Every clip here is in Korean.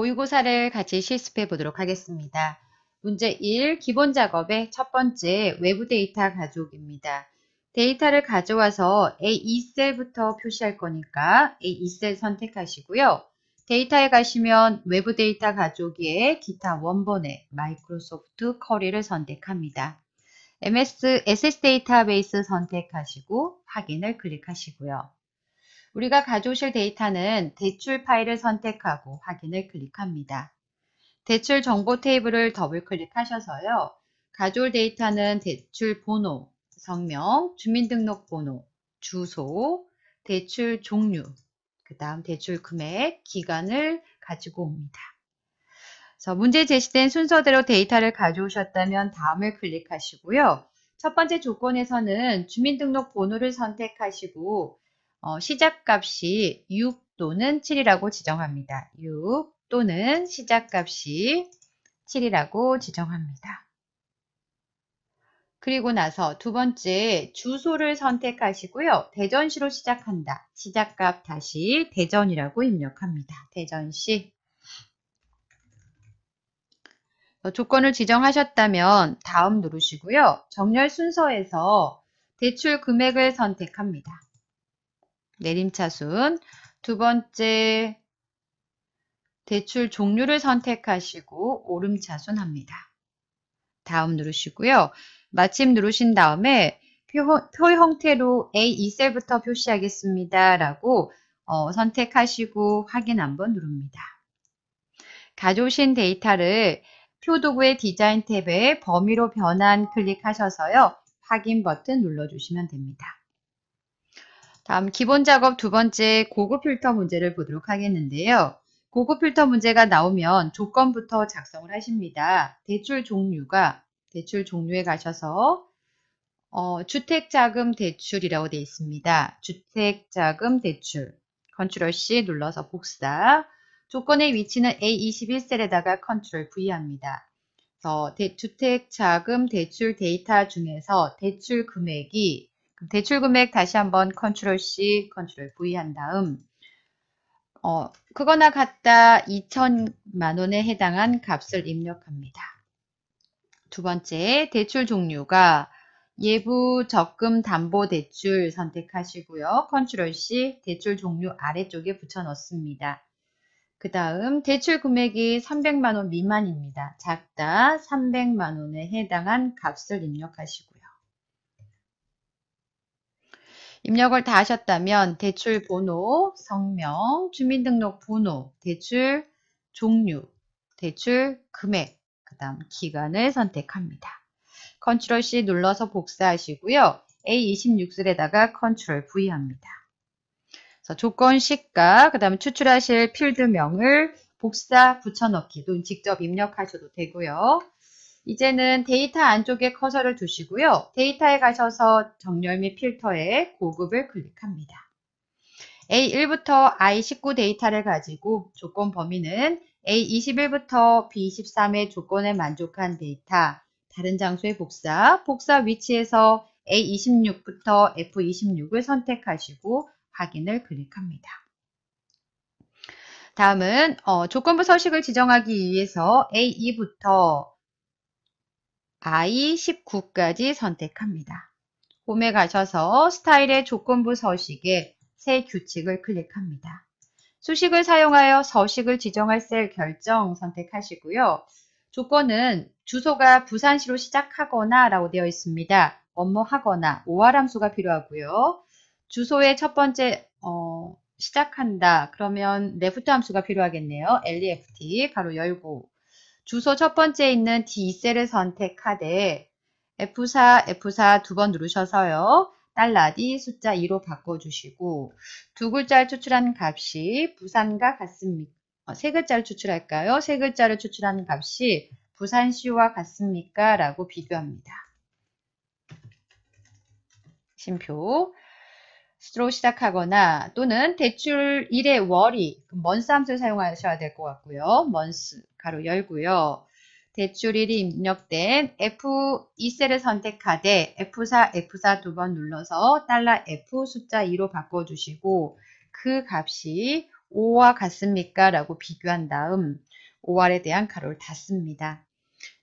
모의고사를 같이 실습해 보도록 하겠습니다. 문제 1. 기본 작업의 첫 번째 외부 데이터 가져오입니다 데이터를 가져와서 A2셀부터 표시할 거니까 A2셀 선택하시고요. 데이터에 가시면 외부 데이터 가져오기에 기타 원본의 마이크로소프트 커리를 선택합니다. MS, SS 데이터베이스 선택하시고 확인을 클릭하시고요. 우리가 가져오실 데이터는 대출 파일을 선택하고 확인을 클릭합니다. 대출 정보 테이블을 더블 클릭하셔서요. 가져올 데이터는 대출 번호, 성명, 주민등록번호, 주소, 대출 종류, 그 다음 대출 금액, 기간을 가지고 옵니다. 그래서 문제 제시된 순서대로 데이터를 가져오셨다면 다음을 클릭하시고요. 첫 번째 조건에서는 주민등록번호를 선택하시고 어, 시작값이 6 또는 7이라고 지정합니다. 6 또는 시작값이 7이라고 지정합니다. 그리고 나서 두 번째 주소를 선택하시고요. 대전시로 시작한다. 시작값 다시 대전이라고 입력합니다. 대전시 어, 조건을 지정하셨다면 다음 누르시고요. 정렬 순서에서 대출 금액을 선택합니다. 내림차순. 두 번째, 대출 종류를 선택하시고 오름차순 합니다. 다음 누르시고요. 마침 누르신 다음에 표, 표 형태로 A2셀부터 표시하겠습니다. 라고 어, 선택하시고 확인 한번 누릅니다. 가져오신 데이터를 표도구의 디자인 탭에 범위로 변환 클릭하셔서요. 확인 버튼 눌러주시면 됩니다. 다음 기본 작업 두 번째 고급 필터 문제를 보도록 하겠는데요. 고급 필터 문제가 나오면 조건부터 작성을 하십니다. 대출 종류가 대출 종류에 가셔서 어, 주택자금 대출이라고 되어 있습니다. 주택자금 대출 컨트롤 C 눌러서 복사 조건의 위치는 A21셀에다가 컨트롤 V 합니다. 주택자금 대출 데이터 중에서 대출 금액이 대출 금액 다시 한번 컨트롤 C, 컨트롤 V 한 다음 어, 그거나 같다 2천만 원에 해당한 값을 입력합니다. 두 번째, 대출 종류가 예부 적금 담보 대출 선택하시고요. 컨트롤 C 대출 종류 아래쪽에 붙여 넣습니다. 그 다음 대출 금액이 300만원 미만입니다. 작다 300만원에 해당한 값을 입력하시고 입력을 다 하셨다면 대출 네. 번호, 성명, 주민등록 번호, 대출 종류, 대출 금액, 그 다음 기간을 선택합니다. 컨트롤 C 눌러서 복사하시고요. A26슬에다가 컨트롤 V 합니다. 그래서 조건 시가, 그 다음 추출하실 필드명을 복사 붙여넣기도 직접 입력하셔도 되고요. 이제는 데이터 안쪽에 커서를 두시고요. 데이터에 가셔서 정렬 및 필터에 고급을 클릭합니다. A1부터 I19 데이터를 가지고 조건 범위는 A21부터 B23의 조건에 만족한 데이터, 다른 장소의 복사, 복사 위치에서 A26부터 F26을 선택하시고 확인을 클릭합니다. 다음은 어, 조건부 서식을 지정하기 위해서 A2부터 I19까지 선택합니다. 홈에 가셔서 스타일의 조건부 서식에 새 규칙을 클릭합니다. 수식을 사용하여 서식을 지정할 셀 결정 선택하시고요. 조건은 주소가 부산시로 시작하거나 라고 되어 있습니다. 업무하거나 오화함수가 필요하고요. 주소의 첫 번째 어, 시작한다. 그러면 레프트 함수가 필요하겠네요. left 가로 열고 주소 첫번째 있는 d 셀을 선택하되 F4, F4 두 번 누르셔서요. 달러 D 숫자 2로 바꿔주시고 두 글자를 추출한 값이 부산과 같습니까? 어, 세 글자를 추출할까요? 세 글자를 추출한 값이 부산시와 같습니까? 라고 비교합니다. 심표 로 시작하거나 또는 대출 1의 월이 먼스 함수를 사용하셔야 될 것 같고요. 먼스 가로 열고요. 대출 1이 입력된 F2셀을 선택하되 F4, F4 두 번 눌러서 달러 $F 숫자 2로 바꿔주시고 그 값이 5와 같습니까? 라고 비교한 다음 5R에 대한 가로를 닫습니다.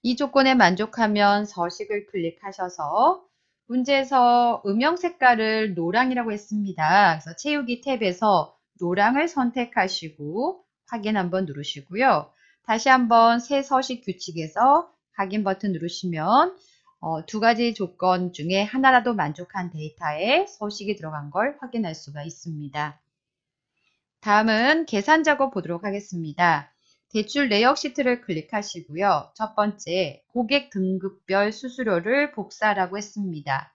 이 조건에 만족하면 서식을 클릭하셔서 문제에서 음영 색깔을 노랑이라고 했습니다. 그래서 채우기 탭에서 노랑을 선택하시고 확인 한번 누르시고요. 다시 한번 새 서식 규칙에서 확인 버튼 누르시면 어, 두 가지 조건 중에 하나라도 만족한 데이터에 서식이 들어간 걸 확인할 수가 있습니다. 다음은 계산 작업 보도록 하겠습니다. 대출 내역 시트를 클릭하시고요. 첫 번째, 고객 등급별 수수료를 복사라고 했습니다.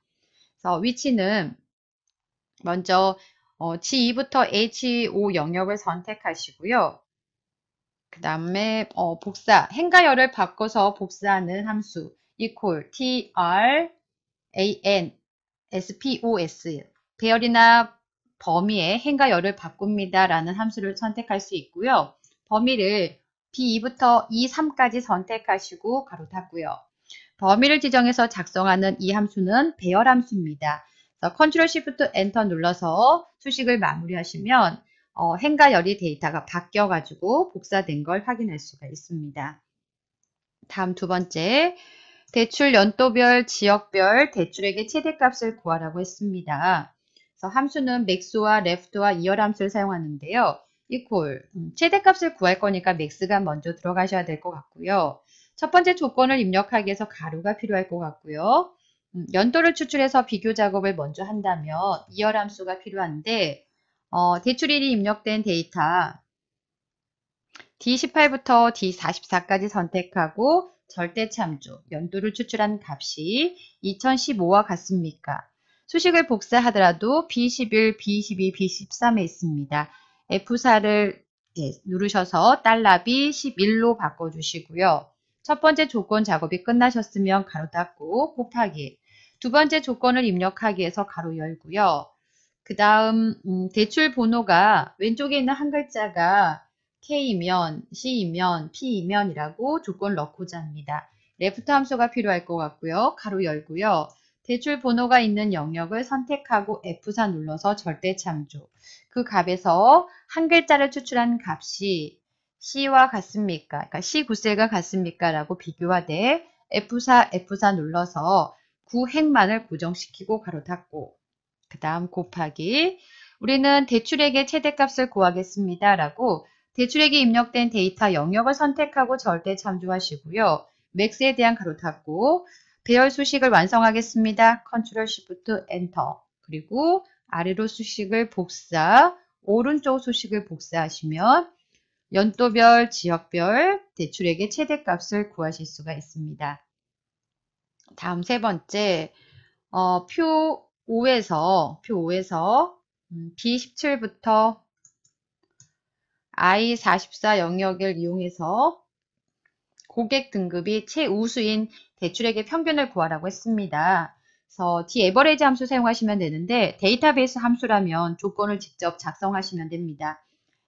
그래서 위치는 먼저 어, G2부터 H5 e 영역을 선택하시고요. 그 다음에 어, 복사, 행가열을 바꿔서 복사하는 함수 equal tr an spos 배열이나 범위에 행가열을 바꿉니다 라는 함수를 선택할 수 있고요. 범위를 B2부터 E3까지 선택하시고 가로 닫고요. 범위를 지정해서 작성하는 이 함수는 배열 함수입니다. 컨트롤 시프트 엔터 눌러서 수식을 마무리하시면 어, 행과 열이 데이터가 바뀌어가지고 복사된 걸 확인할 수가 있습니다. 다음 두 번째, 대출 연도별, 지역별, 대출액의 최대값을 구하라고 했습니다. 그래서 함수는 맥스와 레프트와 이열 함수를 사용하는데요. equal 음. 최대값을 구할 거니까 맥스가 먼저 들어가셔야 될 것 같고요. 첫 번째 조건을 입력하기 위해서 가루가 필요할 것 같고요. 음, 연도를 추출해서 비교 작업을 먼저 한다면 이열 함수가 필요한데 어, 대출일이 입력된 데이터 D18부터 D44까지 선택하고 절대 참조, 연도를 추출한 값이 2015와 같습니까? 수식을 복사하더라도 B11, B12, B13에 있습니다. F4를 예, 누르셔서 달러비 11로 바꿔주시고요. 첫 번째 조건 작업이 끝나셨으면 가로 닫고 곱하기 두 번째 조건을 입력하기 위해서 가로 열고요. 그 다음 음, 대출 번호가 왼쪽에 있는 한 글자가 K이면 C이면 P이면 이라고 조건을 넣고자 합니다. 레프트 함수가 필요할 것 같고요. 가로 열고요. 대출 번호가 있는 영역을 선택하고 F4 눌러서 절대 참조. 그 값에서 한 글자를 추출한 값이 C와 같습니까? 그러니까 C9셀과 같습니까? 라고 비교하되 F4, F4 눌러서 구행만을 고정시키고 가로 닫고 그 다음 곱하기 우리는 대출액의 최대값을 구하겠습니다. 라고 대출액이 입력된 데이터 영역을 선택하고 절대 참조하시고요. 맥스에 대한 가로 닫고 배열 수식을 완성하겠습니다. 컨트롤 시프트 엔터 그리고 아래로 수식을 복사 오른쪽 수식을 복사하시면 연도별, 지역별, 대출액의 최대값을 구하실 수가 있습니다. 다음 세 번째, 어, 표 5에서, 표 5에서 B17부터 I44 영역을 이용해서 고객 등급이 최우수인 대출액의 평균을 구하라고 했습니다. 그래서 D-Average 함수 사용하시면 되는데 데이터베이스 함수라면 조건을 직접 작성하시면 됩니다.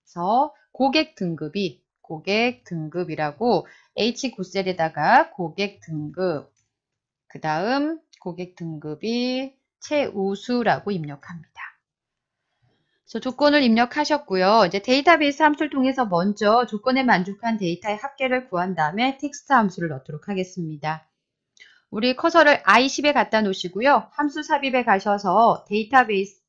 그래서 고객 등급이 고객 등급이라고 H9셀에다가 고객 등급 그 다음 고객 등급이 최우수라고 입력합니다. 그래서 조건을 입력하셨고요. 이제 데이터베이스 함수를 통해서 먼저 조건에 만족한 데이터의 합계를 구한 다음에 텍스트 함수를 넣도록 하겠습니다. 우리 커서를 I10에 갖다 놓으시고요. 함수 삽입에 가셔서 데이터베이스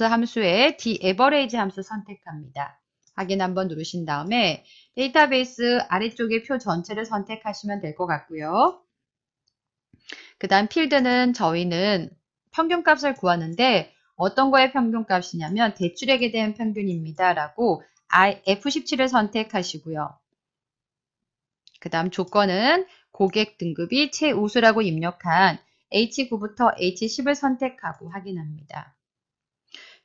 함수에 dAverage 함수 선택합니다. 확인 한번 누르신 다음에 데이터베이스 아래쪽에 표 전체를 선택하시면 될 것 같고요. 그 다음 필드는 저희는 평균값을 구하는데 어떤 거의 평균값이냐면 대출액에 대한 평균입니다. 라고 F17을 선택하시고요. 그 다음 조건은 고객 등급이 최우수라고 입력한 H9부터 H10을 선택하고 확인합니다.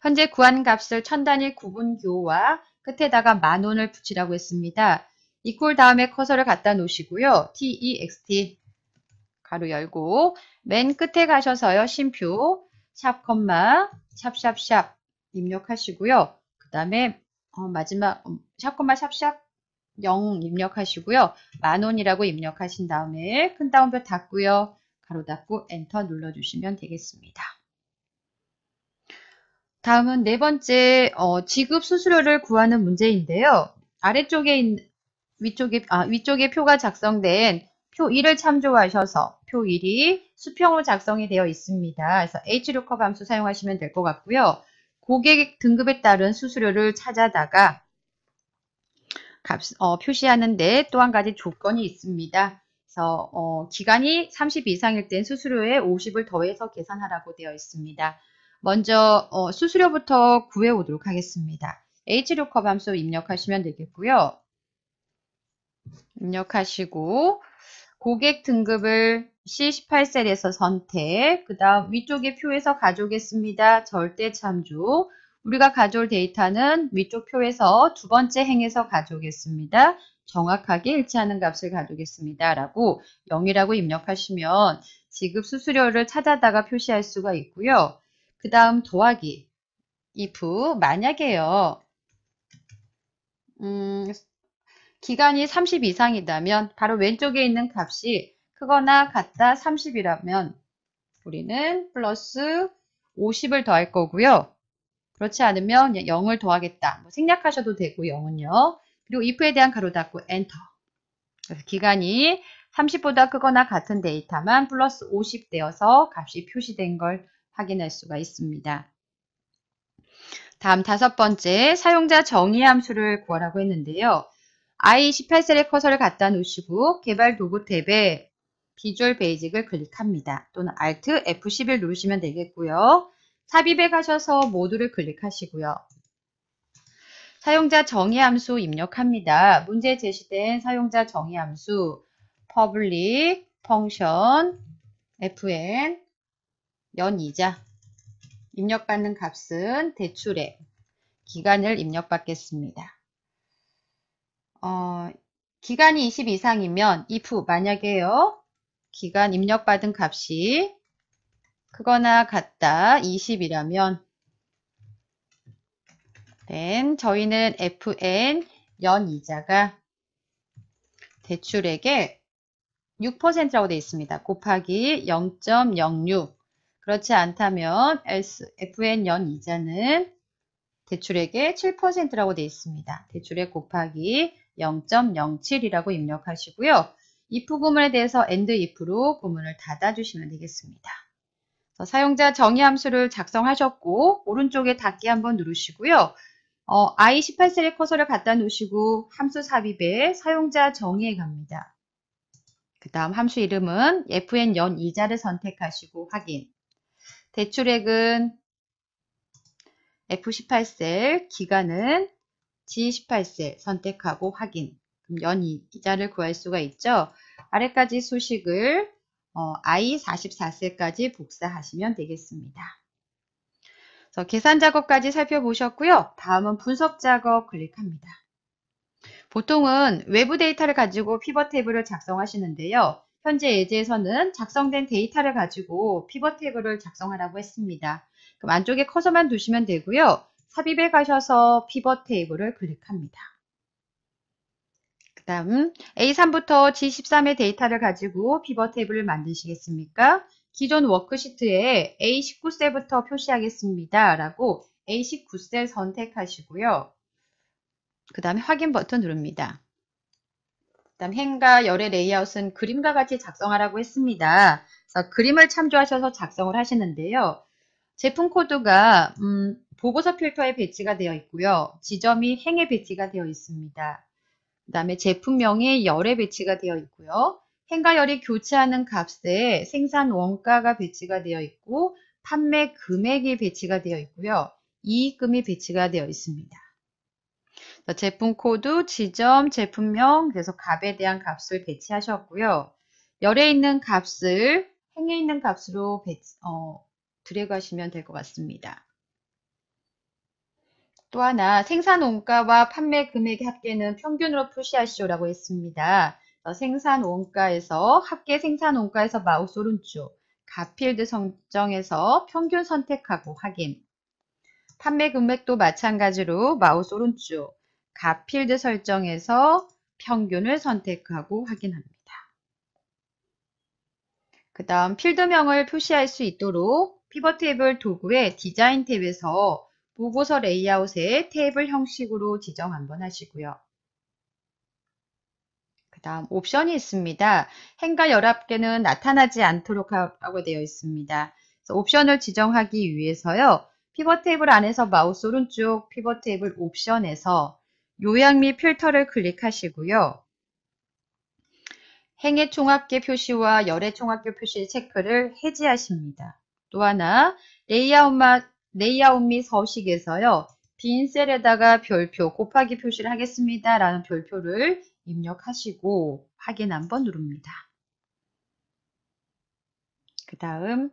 현재 구한 값을 천 단위 구분교와 끝에다가 만 원을 붙이라고 했습니다. 이퀄 다음에 커서를 갖다 놓으시고요. TEXT e 가로 열고 맨 끝에 가셔서요. 심표 샵 콤마 샵샵샵 입력하시고요. 그 다음에 어, 마지막 음, 샵 콤마 샵샵 0 입력하시고요. 만원이라고 입력하신 다음에 큰 따옴표 닫고요. 가로 닫고 엔터 눌러주시면 되겠습니다. 다음은 네 번째 어, 지급 수수료를 구하는 문제인데요. 아래쪽에 위쪽에 아, 위쪽에 표가 작성된 표 1을 참조하셔서 표 1이 수평으로 작성이 되어 있습니다. 그래서 H루컵 함수 사용하시면 될 것 같고요. 고객 등급에 따른 수수료를 찾아다가 값, 어, 표시하는데 또 한 가지 조건이 있습니다. 그래서 어, 기간이 30 이상일 땐 수수료에 50을 더해서 계산하라고 되어 있습니다. 먼저 어, 수수료부터 구해오도록 하겠습니다. H료컵 함수 입력하시면 되겠고요. 입력하시고 고객 등급을 C18셀에서 선택, 그 다음 위쪽에 표에서 가져오겠습니다. 절대 참조, 우리가 가져올 데이터는 위쪽 표에서 두 번째 행에서 가져오겠습니다. 정확하게 일치하는 값을 가져오겠습니다. 라고 0이라고 입력하시면 지급 수수료를 찾아다가 표시할 수가 있고요. 그 다음 더하기 if 만약에요. 음, 기간이 30이상이다면 바로 왼쪽에 있는 값이 크거나 같다 30이라면 우리는 플러스 50을 더할 거고요. 그렇지 않으면 0을 예, 더하겠다. 뭐 생략하셔도 되고 0은요. 그리고 if에 대한 가로 닫고 엔터. 그래서 기간이 30보다 크거나 같은 데이터만 플러스 50 되어서 값이 표시된 걸 확인할 수가 있습니다. 다음 다섯 번째 사용자 정의 함수를 구하라고 했는데요. i 18셀의 커서를 갖다 놓으시고 개발 도구 탭에 비주얼 베이직을 클릭합니다. 또는 Alt F11 누르시면 되겠고요. 삽입에 가셔서 모두를 클릭하시고요. 사용자 정의 함수 입력합니다. 문제 제시된 사용자 정의 함수 public function fn 연이자 입력받는 값은 대출액 기간을 입력받겠습니다. 어, 기간이 20 이상이면 if 만약에요. 기간 입력받은 값이 그거나 같다 20이라면 then 저희는 fn 연이자가 대출액의 6%라고 되어 있습니다. 곱하기 0.06 그렇지 않다면 fn 연이자는 대출액의 7%라고 되어 있습니다. 대출액 곱하기 0.07이라고 입력하시고요. if 구문에 대해서 and if로 구문을 닫아주시면 되겠습니다. 어, 사용자 정의 함수를 작성하셨고 오른쪽에 닫기 한번 누르시고요. 어, i 1 8셀의 커서를 갖다 놓으시고 함수 삽입에 사용자 정의에 갑니다. 그 다음 함수 이름은 fn 연 이자를 선택하시고 확인. 대출액은 F18셀, 기간은 G18셀 선택하고 확인. 그럼 연 이자를 구할 수가 있죠. 아래까지 수식을 어, 아 44세까지 복사하시면 되겠습니다. 그래서 계산 작업까지 살펴보셨고요. 다음은 분석 작업 클릭합니다. 보통은 외부 데이터를 가지고 피벗 테이블을 작성하시는데요. 현재 예제에서는 작성된 데이터를 가지고 피벗 테이블을 작성하라고 했습니다. 그럼 안쪽에 커서만 두시면 되고요. 삽입에 가셔서 피벗 테이블을 클릭합니다. 다음 A3부터 G13의 데이터를 가지고 피벗 테이블을 만드시겠습니까? 기존 워크시트에 A19셀부터 표시하겠습니다. 라고 A19셀 선택하시고요. 그 다음에 확인 버튼 누릅니다. 그 다음 행과 열의 레이아웃은 그림과 같이 작성하라고 했습니다. 그래서 그림을 참조하셔서 작성을 하시는데요. 제품 코드가 음, 보고서 필터에 배치가 되어 있고요. 지점이 행에 배치가 되어 있습니다. 그 다음에 제품명에 열에 배치가 되어 있고요. 행과 열이 교차하는 값에 생산 원가가 배치가 되어 있고 판매 금액이 배치가 되어 있고요. 이익금이 배치가 되어 있습니다. 제품 코드, 지점, 제품명, 그래서 값에 대한 값을 배치하셨고요. 열에 있는 값을 행에 있는 값으로 배치, 어, 드래그 하시면 될 것 같습니다. 또 하나 생산 원가와 판매 금액의 합계는 평균으로 표시하시오라고 했습니다. 어, 생산 원가에서 합계 생산 원가에서 마우스 오른쪽 가필드 선정에서 평균 선택하고 확인 판매 금액도 마찬가지로 마우스 오른쪽 가필드 설정에서 평균을 선택하고 확인합니다. 그 다음 필드명을 표시할 수 있도록 피벗 테이블 도구의 디자인 탭에서 보고서 레이아웃에 테이블 형식으로 지정 한번 하시고요. 그 다음 옵션이 있습니다. 행과 열합계는 나타나지 않도록 하라고 되어 있습니다. 옵션을 지정하기 위해서요. 피벗 테이블 안에서 마우스 오른쪽 피벗 테이블 옵션에서 요약 및 필터를 클릭하시고요. 행의 총합계 표시와 열의 총합계 표시 체크를 해지하십니다또 하나 레이아웃만 레이아웃 및 서식에서요. 빈 셀에다가 별표 곱하기 표시를 하겠습니다. 라는 별표를 입력하시고 확인 한번 누릅니다. 그 다음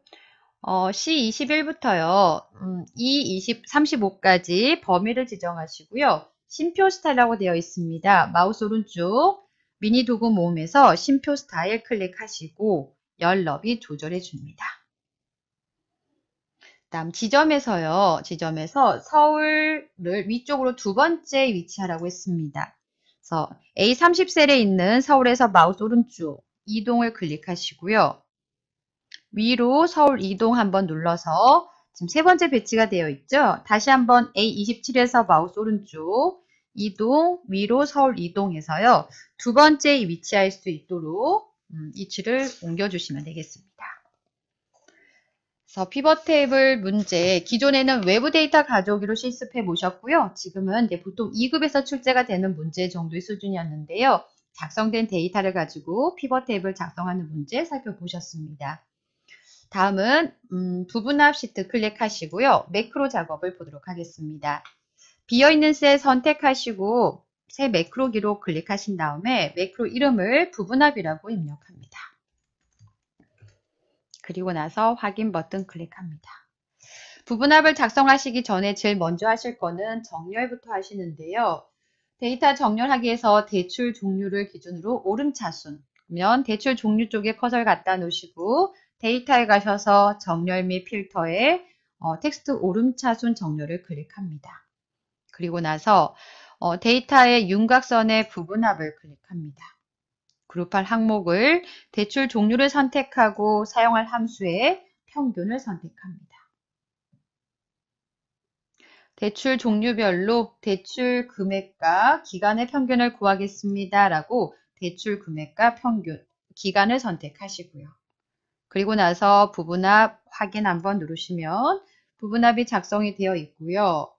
어, C21부터요. 음, E20, 35까지 범위를 지정하시고요. 심표 스타일이라고 되어 있습니다. 마우스 오른쪽 미니 도구 모음에서 심표 스타일 클릭하시고 연럽이 조절해 줍니다. 다음 지점에서요. 지점에서 서울을 위쪽으로 두 번째 위치하라고 했습니다. 그래서 A30셀에 있는 서울에서 마우스 오른쪽 이동을 클릭하시고요. 위로 서울 이동 한번 눌러서 지금 세 번째 배치가 되어 있죠. 다시 한번 A27에서 마우스 오른쪽 이동 위로 서울 이동해서요. 두 번째 위치할 수 있도록 음, 위치를 옮겨주시면 되겠습니다. 그래서 피벗 테이블 문제 기존에는 외부 데이터 가져오기로 실습해 보셨고요 지금은 이제 보통 2급에서 출제가 되는 문제 정도의 수준이었는데요. 작성된 데이터를 가지고 피벗 테이블 작성하는 문제 살펴보셨습니다. 다음은 음, 두분합 시트 클릭하시고요. 매크로 작업을 보도록 하겠습니다. 비어있는 셀 선택하시고 새 매크로 기록 클릭하신 다음에 매크로 이름을 부분합이라고 입력합니다. 그리고 나서 확인 버튼 클릭합니다. 부분합을 작성하시기 전에 제일 먼저 하실 거는 정렬부터 하시는데요. 데이터 정렬하기에서 대출 종류를 기준으로 오름차순 그러면 대출 종류 쪽에 커서를 갖다 놓으시고 데이터에 가셔서 정렬 및 필터에 어, 텍스트 오름차순 정렬을 클릭합니다. 그리고 나서 어, 데이터의 윤곽선의 부분합을 클릭합니다. 그룹할 항목을 대출 종류를 선택하고 사용할 함수의 평균을 선택합니다. 대출 종류별로 대출 금액과 기간의 평균을 구하겠습니다. 라고 대출 금액과 평균, 기간을 선택하시고요. 그리고 나서 부분합 확인 한번 누르시면 부분합이 작성이 되어 있고요.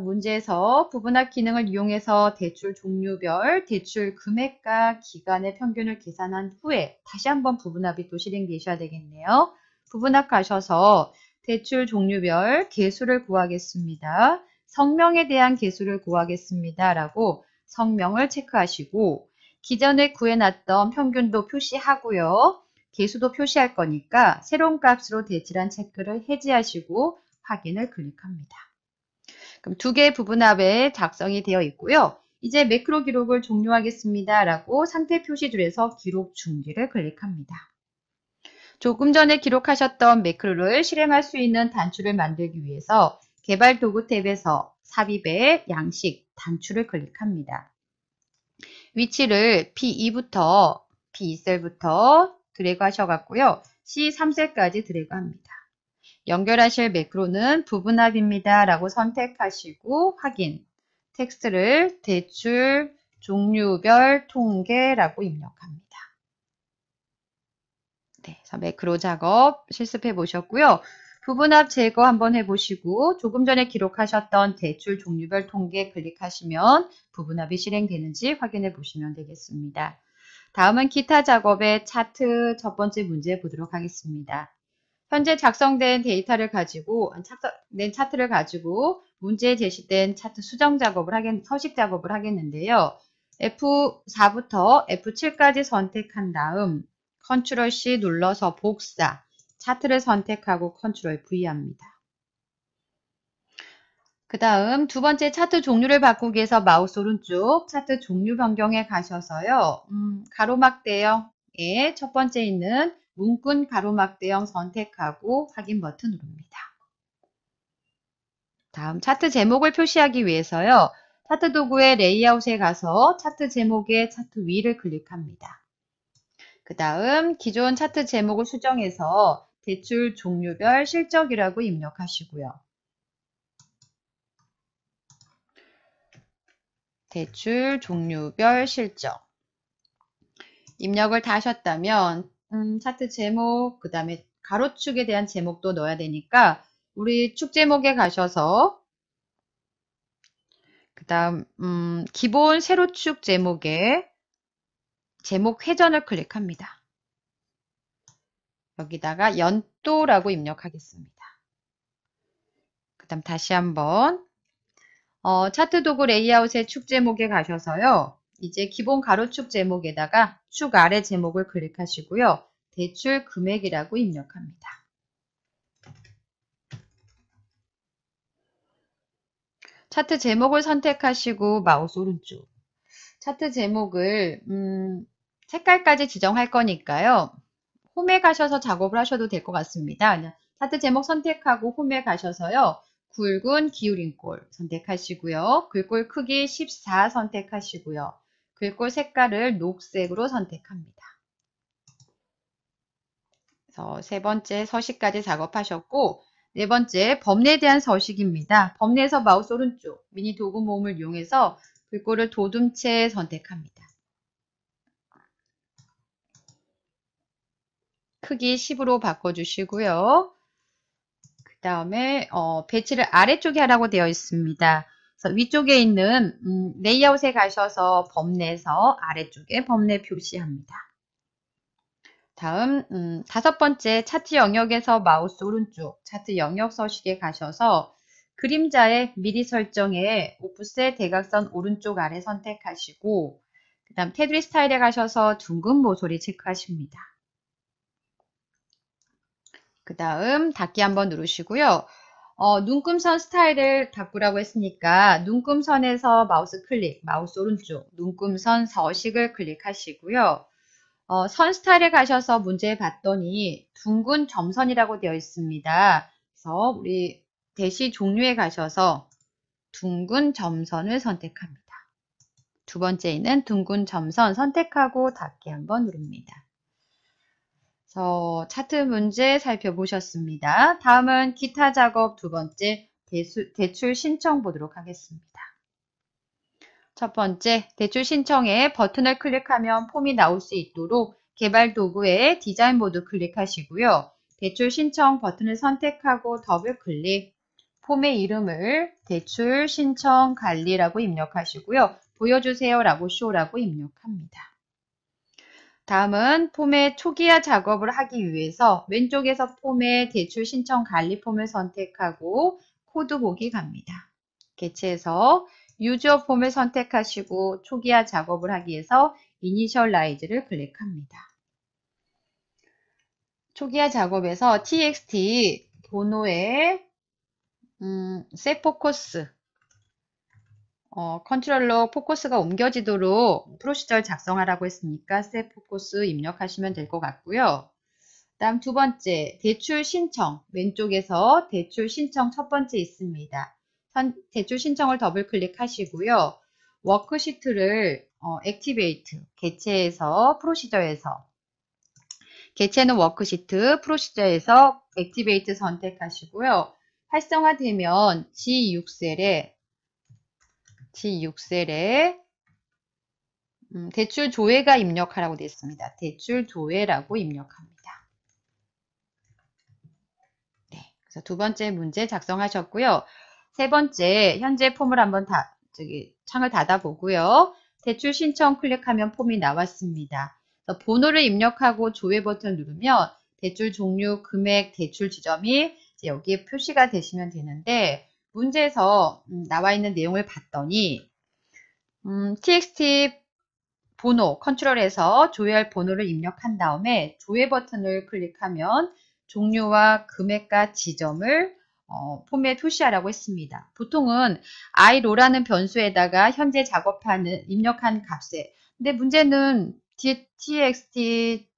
문제에서 부분학 기능을 이용해서 대출 종류별, 대출 금액과 기간의 평균을 계산한 후에 다시 한번 부분합이 또 실행되셔야 되겠네요. 부분합 가셔서 대출 종류별 개수를 구하겠습니다. 성명에 대한 개수를 구하겠습니다. 라고 성명을 체크하시고 기존에 구해놨던 평균도 표시하고요. 개수도 표시할 거니까 새로운 값으로 대출한 체크를 해지하시고 확인을 클릭합니다. 그럼 두 개의 부분합에 작성이 되어 있고요. 이제 매크로 기록을 종료하겠습니다. 라고 상태 표시줄에서 기록 중지를 클릭합니다. 조금 전에 기록하셨던 매크로를 실행할 수 있는 단추를 만들기 위해서 개발 도구 탭에서 삽입의 양식, 단추를 클릭합니다. 위치를 P2부터 P2셀부터 드래그 하셔갖고요. C3셀까지 드래그 합니다. 연결하실 매크로는 부분합입니다. 라고 선택하시고 확인. 텍스트를 대출 종류별 통계라고 입력합니다. 네, 매크로 작업 실습해 보셨고요. 부분합 제거 한번 해보시고 조금 전에 기록하셨던 대출 종류별 통계 클릭하시면 부분합이 실행되는지 확인해 보시면 되겠습니다. 다음은 기타 작업의 차트 첫 번째 문제 보도록 하겠습니다. 현재 작성된 데이터를 가지고 낸 차트를 가지고 문제에 제시된 차트 수정 작업을 하겠 서식 작업을 하겠는데요. F4부터 F7까지 선택한 다음 컨트롤 C 눌러서 복사 차트를 선택하고 컨트롤 V 합니다. 그 다음 두 번째 차트 종류를 바꾸기 위해서 마우스 오른쪽 차트 종류 변경에 가셔서요. 음, 가로막대형의 첫 번째 있는 문군 가로막 대형 선택하고 확인 버튼 누릅니다. 다음 차트 제목을 표시하기 위해서요. 차트 도구의 레이아웃에 가서 차트 제목의 차트 위를 클릭합니다. 그 다음 기존 차트 제목을 수정해서 대출 종류별 실적이라고 입력하시고요. 대출 종류별 실적 입력을 다 하셨다면 음, 차트 제목, 그 다음에 가로축에 대한 제목도 넣어야 되니까 우리 축 제목에 가셔서 그 다음 음, 기본 세로축 제목에 제목 회전을 클릭합니다. 여기다가 연도라고 입력하겠습니다. 그 다음 다시 한번 어, 차트 도구 레이아웃의 축 제목에 가셔서요. 이제 기본 가로축 제목에다가 축 아래 제목을 클릭하시고요. 대출 금액이라고 입력합니다. 차트 제목을 선택하시고 마우스 오른쪽 차트 제목을 음, 색깔까지 지정할 거니까요. 홈에 가셔서 작업을 하셔도 될 것 같습니다. 차트 제목 선택하고 홈에 가셔서요. 굵은 기울인 꼴 선택하시고요. 글꼴 크기 14 선택하시고요. 글꼴 그 색깔을 녹색으로 선택합니다. 그래서 세 번째 서식까지 작업하셨고 네 번째 범례에 대한 서식입니다. 범례에서 마우스 오른쪽 미니 도구 모음을 이용해서 글꼴을 그 도둠체 선택합니다. 크기 10으로 바꿔주시고요. 그 다음에 어, 배치를 아래쪽에 하라고 되어 있습니다. 위쪽에 있는 음, 레이아웃에 가셔서 범내에서 아래쪽에 범내 표시합니다. 다음 음, 다섯 번째 차트 영역에서 마우스 오른쪽 차트 영역 서식에 가셔서 그림자의 미리 설정에 오프셋 대각선 오른쪽 아래 선택하시고 그 다음 테두리 스타일에 가셔서 둥근 모서리 체크하십니다. 그 다음 닫기 한번 누르시고요. 어, 눈금선 스타일을 바꾸라고 했으니까 눈금선에서 마우스 클릭, 마우스 오른쪽, 눈금선 서식을 클릭하시고요. 어, 선 스타일에 가셔서 문제 봤더니 둥근 점선이라고 되어 있습니다. 그래서 우리 대시 종류에 가셔서 둥근 점선을 선택합니다. 두 번째 는 둥근 점선 선택하고 닫기 한번 누릅니다. 그 차트 문제 살펴보셨습니다. 다음은 기타 작업 두 번째 대수, 대출 신청 보도록 하겠습니다. 첫 번째, 대출 신청에 버튼을 클릭하면 폼이 나올 수 있도록 개발 도구에 디자인 모드 클릭하시고요. 대출 신청 버튼을 선택하고 더블 클릭, 폼의 이름을 대출 신청 관리라고 입력하시고요. 보여주세요라고 쇼라고 입력합니다. 다음은 폼의 초기화 작업을 하기 위해서 왼쪽에서 폼의 대출 신청 관리 폼을 선택하고 코드 보기 갑니다. 개체에서 유저 폼을 선택하시고 초기화 작업을 하기 위해서 이니셜라이즈를 클릭합니다. 초기화 작업에서 txt 번호에 음, 세포코스 어, 컨트롤러 포커스가 옮겨지도록 프로시절 작성하라고 했으니까 s 포커스 입력하시면 될 것 같고요. 다음 두 번째 대출 신청 왼쪽에서 대출 신청 첫 번째 있습니다. 선, 대출 신청을 더블 클릭하시고요. 워크시트를 어, 액티베이트 개체에서 프로시저에서 개체는 워크시트 프로시저에서 액티베이트 선택하시고요. 활성화되면 G6셀에 G6셀에 음, 대출 조회가 입력하라고 되어 있습니다. 대출 조회라고 입력합니다. 네, 그래서 두 번째 문제 작성하셨고요. 세 번째 현재 폼을 한번 다 저기 창을 닫아보고요. 대출 신청 클릭하면 폼이 나왔습니다. 번호를 입력하고 조회 버튼 누르면 대출 종류, 금액, 대출 지점이 여기에 표시가 되시면 되는데 문제에서 음, 나와 있는 내용을 봤더니 음, txt 번호 컨트롤에서 조회할 번호를 입력한 다음에 조회 버튼을 클릭하면 종류와 금액과 지점을 어, 폼에 표시하라고 했습니다. 보통은 i로라는 변수에다가 현재 작업하는 입력한 값에 근데 문제는 txt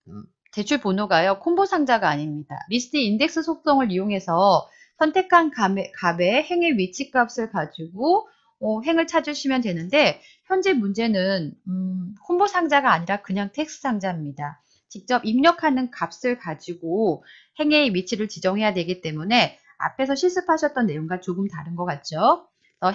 제출 음, 번호가요 콤보 상자가 아닙니다. 리스트 인덱스 속성을 이용해서 선택한 값의, 값의 행의 위치값을 가지고 어, 행을 찾으시면 되는데 현재 문제는 음, 콤보 상자가 아니라 그냥 텍스트 상자입니다. 직접 입력하는 값을 가지고 행의 위치를 지정해야 되기 때문에 앞에서 실습하셨던 내용과 조금 다른 것 같죠?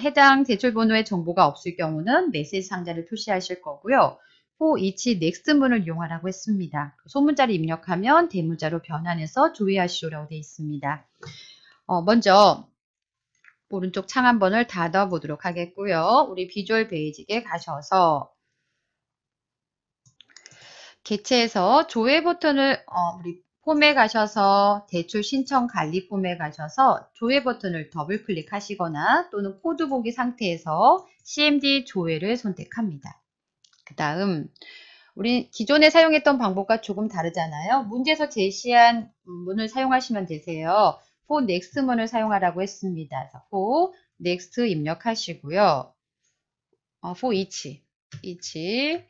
해당 대출 번호의 정보가 없을 경우는 메시지 상자를 표시하실 거고요. for, each, next 문을 이용하라고 했습니다. 소문자를 입력하면 대문자로 변환해서 조회하시오라고 되어 있습니다. 어, 먼저 오른쪽 창 한 번을 닫아 보도록 하겠고요. 우리 비주얼 베이직에 가셔서 개체에서 조회 버튼을 어, 우리 폼에 가셔서 대출 신청 관리 폼에 가셔서 조회 버튼을 더블 클릭하시거나 또는 코드 보기 상태에서 CMD 조회를 선택합니다. 그 다음 우리 기존에 사용했던 방법과 조금 다르잖아요. 문제에서 제시한 문을 사용하시면 되세요. for next문을 사용하라고 했습니다. for next 입력하시고요. 어, for each, each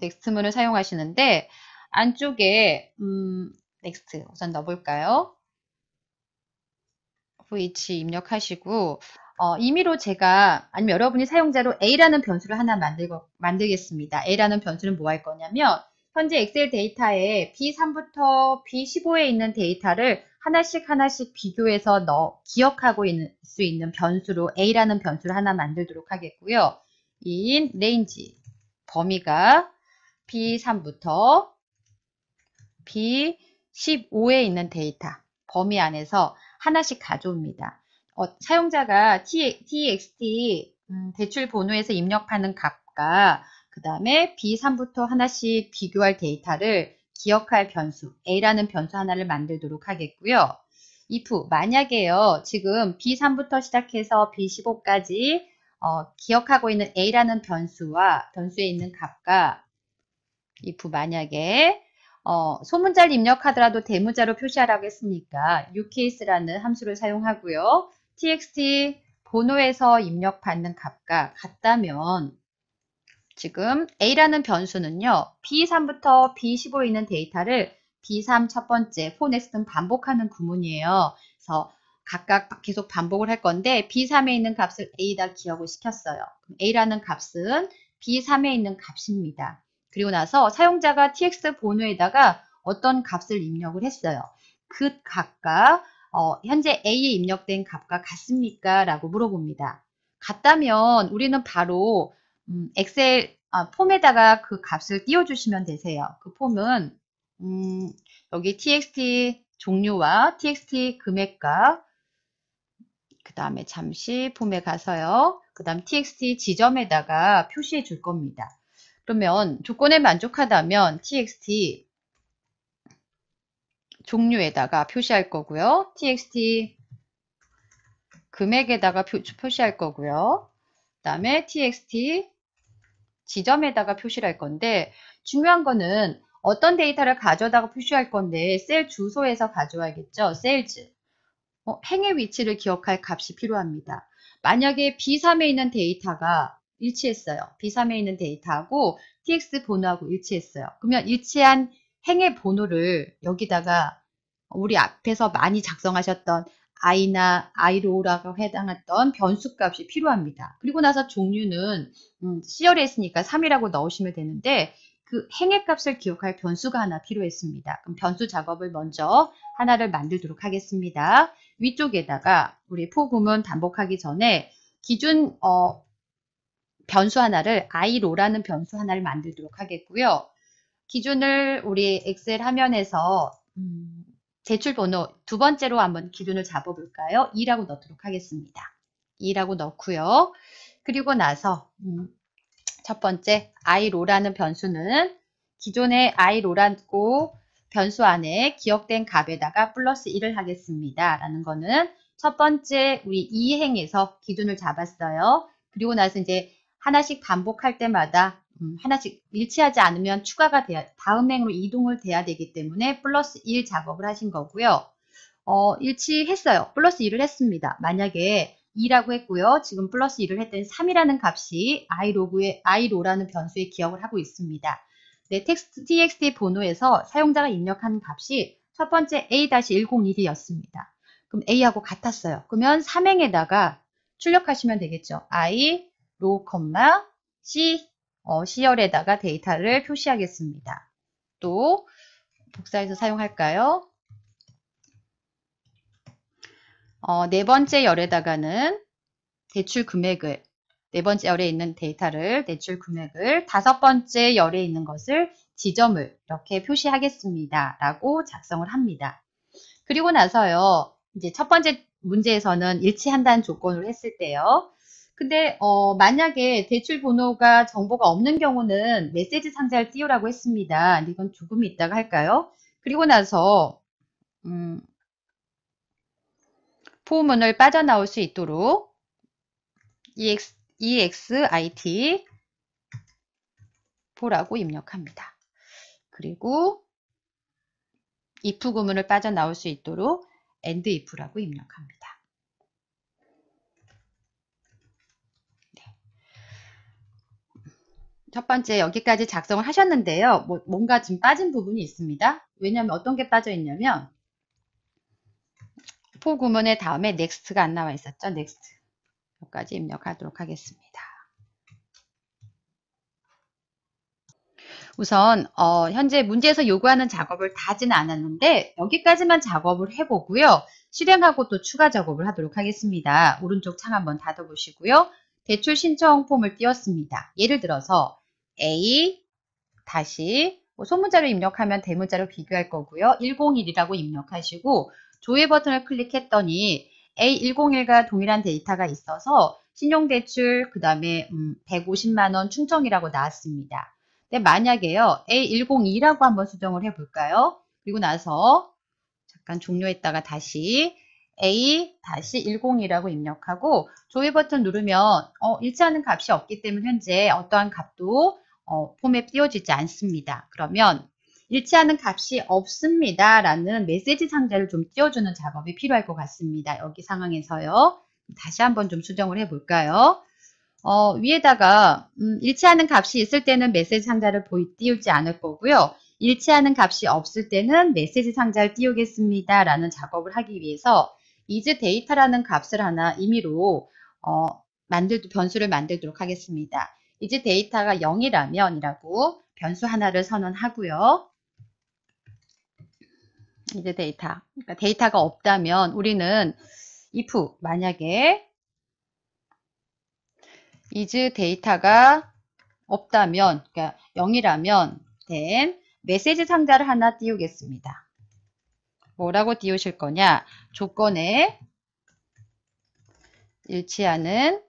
next문을 사용하시는데 안쪽에 음, next 우선 넣어볼까요? for each 입력하시고 어, 임의로 제가 아니면 여러분이 사용자로 A라는 변수를 하나 만들고, 만들겠습니다. A라는 변수는 뭐 할 거냐면 현재 엑셀 데이터에 B3부터 B15에 있는 데이터를 하나씩 하나씩 비교해서 넣, 기억하고 있는, 수 있는 변수로 A라는 변수를 하나 만들도록 하겠고요. in range 범위가 B3부터 B15에 있는 데이터 범위 안에서 하나씩 가져옵니다. 어, 사용자가 txt 음, 대출 번호에서 입력하는 값과 그 다음에 B3부터 하나씩 비교할 데이터를 기억할 변수 a라는 변수 하나를 만들도록 하겠고요. if 만약에요. 지금 b3부터 시작해서 b15까지 어, 기억하고 있는 a라는 변수와 변수에 있는 값과 if 만약에 어, 소문자를 입력하더라도 대문자로 표시하라고 했으니까 ucase라는 함수를 사용하고요. txt 번호에서 입력받는 값과 같다면 지금 A라는 변수는요. B3부터 B15에 있는 데이터를 B3 첫 번째, 4넥스트는 반복하는 구문이에요. 그래서 각각 계속 반복을 할 건데 B3에 있는 값을 A다 기억을 시켰어요. A라는 값은 B3에 있는 값입니다. 그리고 나서 사용자가 tx 번호에다가 어떤 값을 입력을 했어요. 그 값과 어, 현재 A에 입력된 값과 같습니까? 라고 물어봅니다. 같다면 우리는 바로 음, 엑셀 아, 폼에다가 그 값을 띄워주시면 되세요. 그 폼은 음, 여기 txt 종류와 txt 금액과 그 다음에 잠시 폼에 가서요. 그 다음 txt 지점에다가 표시해 줄 겁니다. 그러면 조건에 만족하다면 txt 종류에다가 표시할 거고요. txt 금액에다가 표, 시할 거고요. 그 다음에 txt 지점에다가 표시를 할 건데 중요한 거는 어떤 데이터를 가져다가 표시할 건데 셀 주소에서 가져와야겠죠. 셀즈. 어, 행의 위치를 기억할 값이 필요합니다. 만약에 B3에 있는 데이터가 일치했어요. B3에 있는 데이터하고 TX 번호하고 일치했어요. 그러면 일치한 행의 번호를 여기다가 우리 앞에서 많이 작성하셨던 i나 i로라고 해당했던 변수값이 필요합니다. 그리고 나서 종류는 음, C열에 있으니까 3이라고 넣으시면 되는데 그행의값을 기억할 변수가 하나 필요했습니다. 그럼 변수 작업을 먼저 하나를 만들도록 하겠습니다. 위쪽에다가 우리 포구문 반복하기 전에 기준 어, 변수 하나를 i로라는 변수 하나를 만들도록 하겠고요. 기준을 우리 엑셀 화면에서 음, 제출 번호 두 번째로 한번 기준을 잡아볼까요? 2라고 넣도록 하겠습니다. 2라고 넣고요. 그리고 나서 음, 첫 번째 i로라는 변수는 기존의 i로라고 변수 안에 기억된 값에다가 플러스 1을 하겠습니다. 라는 거는 첫 번째 우리 2행에서 기준을 잡았어요. 그리고 나서 이제 하나씩 반복할 때마다 음, 하나씩 일치하지 않으면 추가가 돼야 다음 행으로 이동을 돼야 되기 때문에 플러스 1 작업을 하신 거고요. 어, 일치했어요. 플러스 1을 했습니다. 만약에 2라고 했고요. 지금 플러스 1을 했더니 3이라는 값이 i로그의 i로라는 변수에 기억을 하고 있습니다. 내 네, 텍스트 txt 번호에서 사용자가 입력한 값이 첫 번째 a-101이었습니다. 그럼 a하고 같았어요. 그러면 3행에다가 출력하시면 되겠죠. i 로, c, 어, C열에다가 데이터를 표시하겠습니다. 또 복사해서 사용할까요? 어, 네 번째 열에다가는 대출 금액을 네 번째 열에 있는 데이터를 대출 금액을 다섯 번째 열에 있는 것을 지점을 이렇게 표시하겠습니다. 라고 작성을 합니다. 그리고 나서요. 이제 첫 번째 문제에서는 일치한다는 조건을 했을 때요. 근데 어, 만약에 대출 번호가 정보가 없는 경우는 메시지 상자를 띄우라고 했습니다. 이건 조금 있다가 할까요? 그리고 나서 음, 포문을 빠져나올 수 있도록 EX, EXIT 보라고 입력합니다. 그리고 if 구문을 빠져나올 수 있도록 and if라고 입력합니다. 첫 번째 여기까지 작성을 하셨는데요. 뭐, 뭔가 지금 빠진 부분이 있습니다. 왜냐하면 어떤 게 빠져 있냐면 포구문의 다음에 next가 안 나와 있었죠. next 여기까지 입력하도록 하겠습니다. 우선 어, 현재 문제에서 요구하는 작업을 다진 않았는데 여기까지만 작업을 해보고요. 실행하고 또 추가 작업을 하도록 하겠습니다. 오른쪽 창 한번 닫아보시고요. 대출 신청 폼을 띄웠습니다. 예를 들어서 A 다시 뭐 소문자로 입력하면 대문자로 비교할 거고요. 101이라고 입력하시고 조회 버튼을 클릭했더니 A101과 동일한 데이터가 있어서 신용대출 그 다음에 음 150만원 충청이라고 나왔습니다. 근데 만약에요. A102라고 한번 수정을 해볼까요? 그리고 나서 잠깐 종료했다가 다시 a-10이라고 입력하고 조회 버튼 누르면 어, 일치하는 값이 없기 때문에 현재 어떠한 값도 어, 폼에 띄워지지 않습니다. 그러면 일치하는 값이 없습니다. 라는 메시지 상자를 좀 띄워주는 작업이 필요할 것 같습니다. 여기 상황에서요. 다시 한번 좀 수정을 해볼까요? 어, 위에다가 음, 일치하는 값이 있을 때는 메시지 상자를 보이 띄우지 않을 거고요. 일치하는 값이 없을 때는 메시지 상자를 띄우겠습니다. 라는 작업을 하기 위해서 이제 데이터라는 값을 하나 임의로 어, 만들 변수를 만들도록 하겠습니다. 이제 데이터가 0이라면 이라고 변수 하나를 선언하고요. 이제 데이터, 그러니까 데이터가 없다면 우리는 if 만약에 이즈 데이터가 없다면, 그러니까 0이라면 된 메시지 상자를 하나 띄우겠습니다. 뭐라고 띄우실 거냐? 조건에 일치하는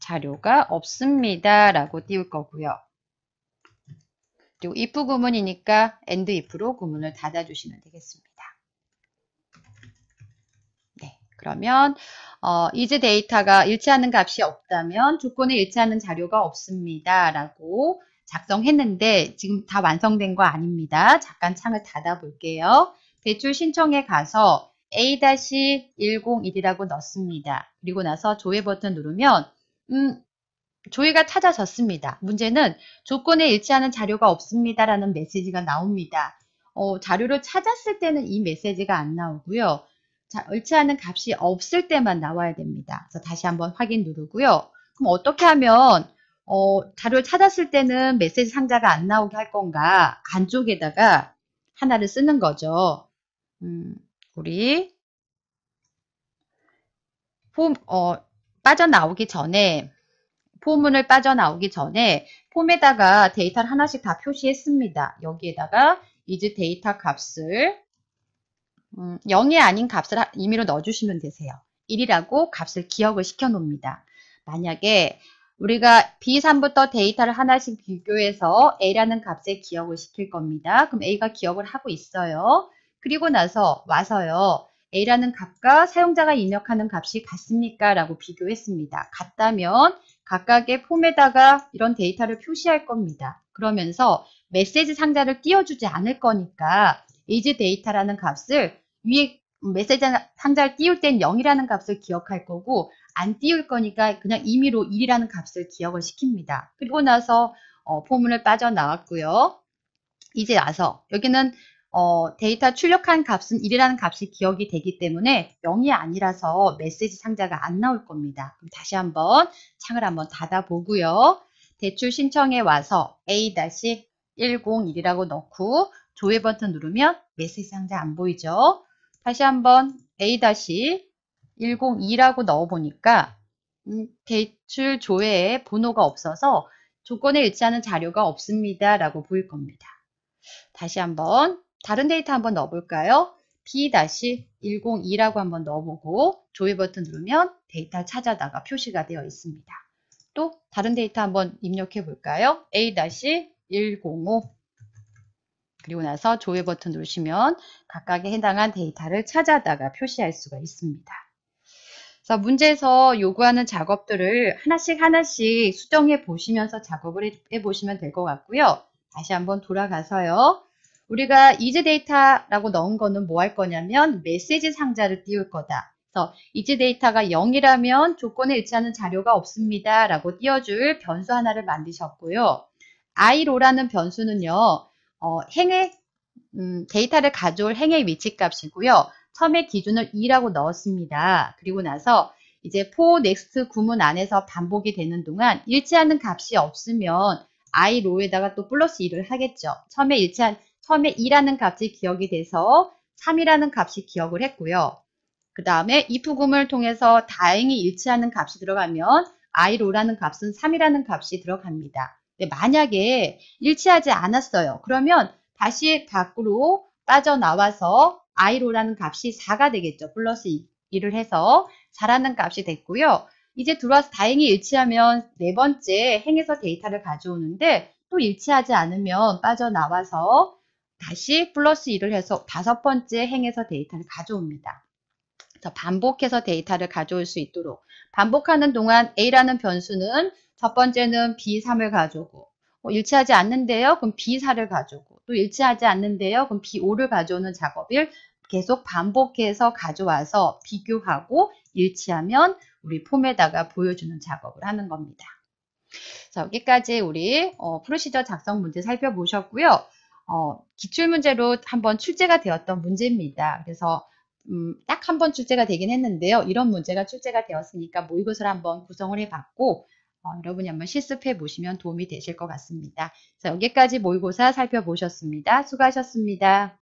자료가 없습니다. 라고 띄울 거고요. 그리고 if 구문이니까 and if로 구문을 닫아주시면 되겠습니다. 네, 그러면 어, 이제 데이터가 일치하는 값이 없다면 조건에 일치하는 자료가 없습니다. 라고 작성했는데 지금 다 완성된 거 아닙니다. 잠깐 창을 닫아 볼게요. 대출 신청에 가서 A-101이라고 넣습니다. 그리고 나서 조회 버튼 누르면 음, 조회가 찾아졌습니다. 문제는 조건에 일치하는 자료가 없습니다라는 메시지가 나옵니다. 어, 자료를 찾았을 때는 이 메시지가 안 나오고요. 자, 일치하는 값이 없을 때만 나와야 됩니다. 그래서 다시 한번 확인 누르고요. 그럼 어떻게 하면 어, 자료를 찾았을 때는 메시지 상자가 안 나오게 할 건가 안쪽에다가 하나를 쓰는 거죠. 음. 우리 폼, 어, 빠져나오기 전에 포문을 빠져나오기 전에 폼에다가 데이터를 하나씩 다 표시했습니다. 여기에다가 이제 데이터 값을 음, 0이 아닌 값을 임의로 넣어주시면 되세요. 1이라고 값을 기억을 시켜놓습니다. 만약에 우리가 B3부터 데이터를 하나씩 비교해서 A라는 값에 기억을 시킬 겁니다. 그럼 A가 기억을 하고 있어요. 그리고 나서 와서요. A라는 값과 사용자가 입력하는 값이 같습니까? 라고 비교했습니다. 같다면 각각의 폼에다가 이런 데이터를 표시할 겁니다. 그러면서 메시지 상자를 띄워주지 않을 거니까 이제 데이터라는 값을 위에 메시지 상자를 띄울 땐 0이라는 값을 기억할 거고 안 띄울 거니까 그냥 임의로 1이라는 값을 기억을 시킵니다. 그리고 나서 어, 포문을 빠져나왔고요. 이제 와서 여기는 어, 데이터 출력한 값은 1이라는 값이 기억이 되기 때문에 0이 아니라서 메시지 상자가 안 나올 겁니다. 그럼 다시 한번 창을 한번 닫아보고요. 대출 신청에 와서 A-101이라고 넣고 조회 버튼 누르면 메시지 상자 안 보이죠? 다시 한번 A-102라고 넣어보니까 음, 대출 조회에 번호가 없어서 조건에 일치하는 자료가 없습니다. 라고 보일 겁니다. 다시 한번 다른 데이터 한번 넣어볼까요? b-102라고 한번 넣어보고 조회 버튼 누르면 데이터 찾아다가 표시가 되어 있습니다. 또 다른 데이터 한번 입력해 볼까요? a-105 그리고 나서 조회 버튼 누르시면 각각에 해당한 데이터를 찾아다가 표시할 수가 있습니다. 자, 문제에서 요구하는 작업들을 하나씩 하나씩 수정해 보시면서 작업을 해 보시면 될 것 같고요. 다시 한번 돌아가서요. 우리가 이제 데이터라고 넣은 거는 뭐 할 거냐면 메시지 상자를 띄울 거다. 그래서 이제 데이터가 0이라면 조건에 일치하는 자료가 없습니다. 라고 띄워줄 변수 하나를 만드셨고요. i로라는 변수는요. 어, 행의 음, 데이터를 가져올 행의 위치값이고요. 처음에 기준을 2라고 넣었습니다. 그리고 나서 이제 for next 구문 안에서 반복이 되는 동안 일치하는 값이 없으면 i r o 에다가또 플러스 2를 하겠죠. 처음에 일치한 처음에 2라는 값이 기억이 돼서 3이라는 값이 기억을 했고요. 그 다음에 이프금을 통해서 다행히 일치하는 값이 들어가면 i로라는 값은 3이라는 값이 들어갑니다. 만약에 일치하지 않았어요. 그러면 다시 밖으로 빠져나와서 i로라는 값이 4가 되겠죠. 플러스 1을 해서 4라는 값이 됐고요. 이제 들어와서 다행히 일치하면 네 번째 행에서 데이터를 가져오는데 또 일치하지 않으면 빠져나와서 다시 플러스 2를 해서 다섯 번째 행에서 데이터를 가져옵니다. 자, 반복해서 데이터를 가져올 수 있도록 반복하는 동안 A라는 변수는 첫 번째는 B3을 가져오고 어, 일치하지 않는데요. 그럼 B4를 가져오고 또 일치하지 않는데요. 그럼 B5를 가져오는 작업을 계속 반복해서 가져와서 비교하고 일치하면 우리 폼에다가 보여주는 작업을 하는 겁니다. 자, 여기까지 우리 어, 프로시저 작성 문제 살펴보셨고요. 어, 기출문제로 한번 출제가 되었던 문제입니다. 그래서 음, 딱한번 출제가 되긴 했는데요. 이런 문제가 출제가 되었으니까 모의고사를 한번 구성을 해봤고 어, 여러분이 한번 실습해 보시면 도움이 되실 것 같습니다. 자, 여기까지 모의고사 살펴보셨습니다. 수고하셨습니다.